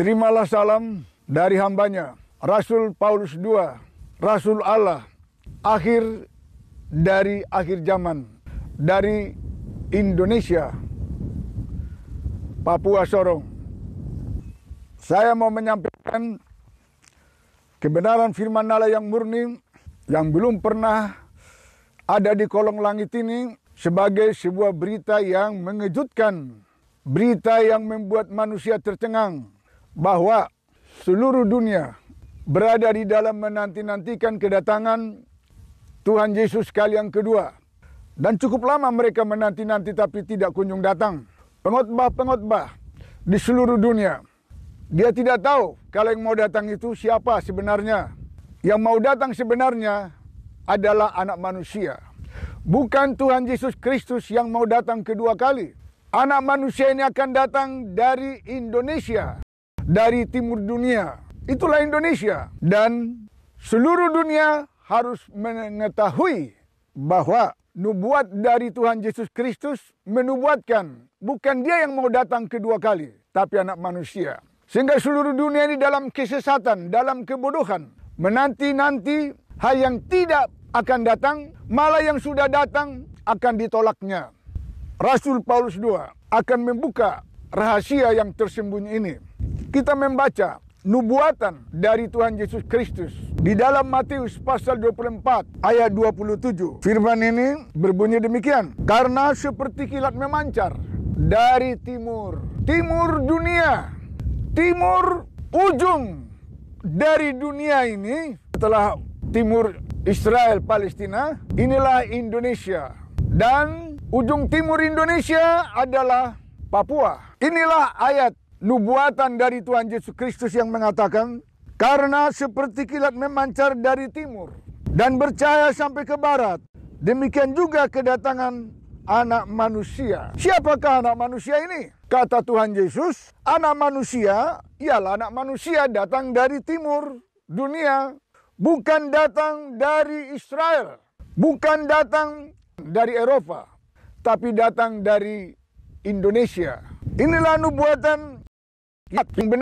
Terimalah salam dari hambanya, Rasul Paulus II, Rasul Allah, akhir dari akhir zaman, dari Indonesia, Papua Sorong. Saya mau menyampaikan kebenaran firman Allah yang murni, yang belum pernah ada di kolong langit ini sebagai sebuah berita yang mengejutkan, berita yang membuat manusia tercengang, bahwa seluruh dunia berada di dalam menanti-nantikan kedatangan Tuhan Yesus kali yang kedua. Dan cukup lama mereka menanti-nanti tapi tidak kunjung datang. Pengotbah-pengotbah di seluruh dunia. Dia tidak tahu kalau yang mau datang itu siapa sebenarnya. Yang mau datang sebenarnya adalah anak manusia. Bukan Tuhan Yesus Kristus yang mau datang kedua kali. Anak manusia ini akan datang dari Indonesia dari timur dunia. Itulah Indonesia. Dan seluruh dunia harus mengetahui bahwa nubuat dari Tuhan Yesus Kristus menubuatkan bukan dia yang mau datang kedua kali, tapi anak manusia. Sehingga seluruh dunia ini dalam kesesatan, dalam kebodohan. Menanti-nanti hal yang tidak akan datang, malah yang sudah datang akan ditolaknya. Rasul Paulus II akan membuka rahasia yang tersembunyi ini kita membaca nubuatan dari Tuhan Yesus Kristus di dalam Matius pasal 24 ayat 27. Firman ini berbunyi demikian, karena seperti kilat memancar dari timur, timur dunia, timur ujung dari dunia ini setelah timur Israel Palestina, inilah Indonesia dan ujung timur Indonesia adalah Papua. Inilah ayat nubuatan dari Tuhan Yesus Kristus yang mengatakan, "Karena seperti kilat memancar dari timur dan bercahaya sampai ke barat, demikian juga kedatangan anak manusia." Siapakah anak manusia ini? Kata Tuhan Yesus, anak manusia ialah anak manusia datang dari timur dunia, bukan datang dari Israel, bukan datang dari Eropa, tapi datang dari Indonesia. Inilah nubuatan Not